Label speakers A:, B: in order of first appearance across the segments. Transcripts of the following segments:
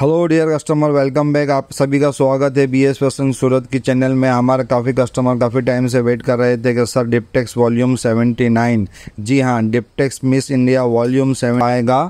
A: hello dear customer welcome back आप सभी का स्वागत है बी एस सूरत की चैनल में हमारे काफ़ी कस्टमर काफ़ी टाइम से वेट कर रहे थे कि सर डिपटेक्स वॉल्यूम 79 जी हाँ डिपटेक्स मिस इंडिया वॉल्यूम 7 आएगा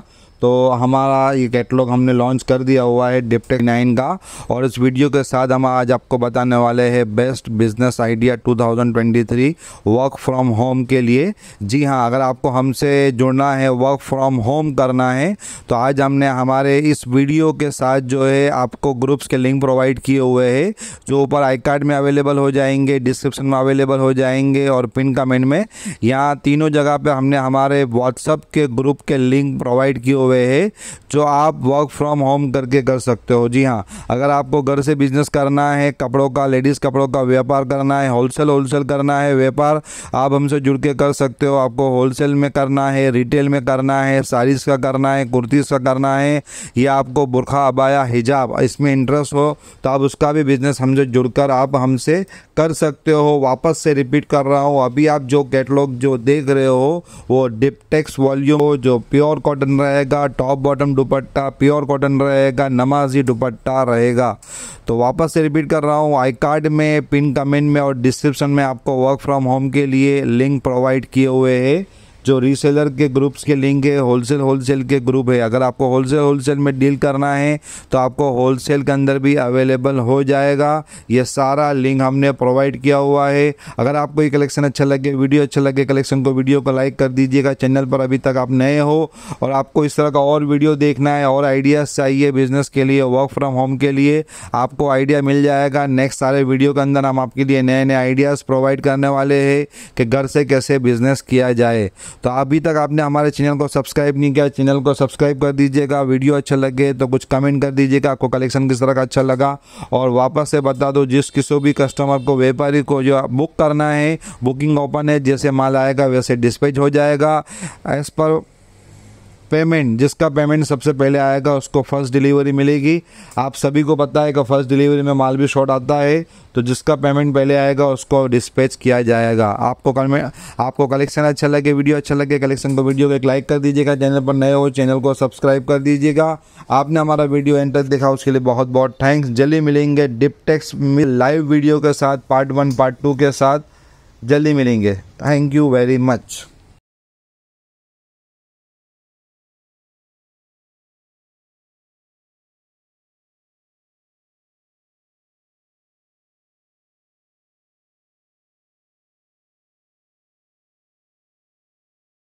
A: तो हमारा ये कैटलॉग हमने लॉन्च कर दिया हुआ है डिप्टेक नाइन का और इस वीडियो के साथ हम आज आपको बताने वाले हैं best business idea 2023 work from home के लिए जी हाँ अगर आपको हमसे जुड़ना है वर्क फ्रॉम होम करना है तो आज हमने हमारे इस वीडियो के साथ जो है आपको ग्रुप्स के लिंक प्रोवाइड किए हुए है जो ऊपर आई कार्ड में अवेलेबल हो जाएंगे डिस्क्रिप्शन में अवेलेबल हो जाएंगे और पिन कमेंट में यहाँ तीनों जगह पर हमने हमारे व्हाट्सअप के ग्रुप के लिंक प्रोवाइड किए हुए है जो आप वर्क फ्रॉम होम करके कर सकते हो जी हाँ अगर आपको घर से बिजनेस करना है कपड़ों का लेडीज़ कपड़ों का व्यापार करना है होलसेल होलसेल करना है व्यापार आप हमसे जुड़ के कर सकते हो आपको होलसेल में करना है रिटेल में करना है साड़ीज़ का करना है कुर्तीज़ का करना है या आपको बुरखा अबाया हिजाब इसमें इंटरेस्ट हो तो आप उसका भी बिज़नेस हमसे जुड़कर आप हमसे कर सकते हो वापस से रिपीट कर रहा हूँ अभी आप जो कैटलॉग जो देख रहे हो वो डिपटेक्स वॉल्यूम जो प्योर कॉटन रहेगा top bottom dupatta pure cotton रहेगा नमाजी दुपट्टा रहेगा तो वापस से रिपीट कर रहा हूँ आई कार्ड में पिन कमेंट में और डिस्क्रिप्शन में आपको वर्क फ्रॉम होम के लिए लिंक प्रोवाइड किए हुए है जो रीसेलर के ग्रुप्स के लिंक है होलसेल होलसेल के ग्रुप है अगर आपको होलसेल होलसेल में डील करना है तो आपको होलसेल के अंदर भी अवेलेबल हो जाएगा ये सारा लिंक हमने प्रोवाइड किया हुआ है अगर आपको ये कलेक्शन अच्छा लगे वीडियो अच्छा लगे कलेक्शन को वीडियो को लाइक कर दीजिएगा चैनल पर अभी तक आप नए हो और आपको इस तरह का और वीडियो देखना है और आइडियाज़ चाहिए बिजनेस के लिए वर्क फ्रॉम होम के लिए आपको आइडिया मिल जाएगा नेक्स्ट सारे वीडियो के अंदर हम आपके लिए नए नए आइडियाज़ प्रोवाइड करने वाले हैं कि घर से कैसे बिज़नेस किया जाए तो अभी तक आपने हमारे चैनल को सब्सक्राइब नहीं किया चैनल को सब्सक्राइब कर दीजिएगा वीडियो अच्छा लगे तो कुछ कमेंट कर दीजिएगा आपको कलेक्शन किस तरह का अच्छा लगा और वापस से बता दो जिस किसी भी कस्टमर को व्यापारी को जो बुक करना है बुकिंग ओपन है जैसे माल आएगा वैसे डिस्पैच हो जाएगा एज़ पर पेमेंट जिसका पेमेंट सबसे पहले आएगा उसको फर्स्ट डिलीवरी मिलेगी आप सभी को पता है कि फर्स्ट डिलीवरी में माल भी शॉर्ट आता है तो जिसका पेमेंट पहले आएगा उसको डिस्पैच किया जाएगा आपको कमेंट आपको कलेक्शन अच्छा लगे वीडियो अच्छा लगे कलेक्शन को वीडियो को एक लाइक कर दीजिएगा चैनल पर नए हो चैनल को सब्सक्राइब कर दीजिएगा आपने हमारा वीडियो एंटर देखा उसके लिए बहुत बहुत थैंक्स जल्दी मिलेंगे डिपटेक्स लाइव वीडियो के साथ पार्ट वन पार्ट टू के साथ जल्दी मिलेंगे थैंक यू वेरी मच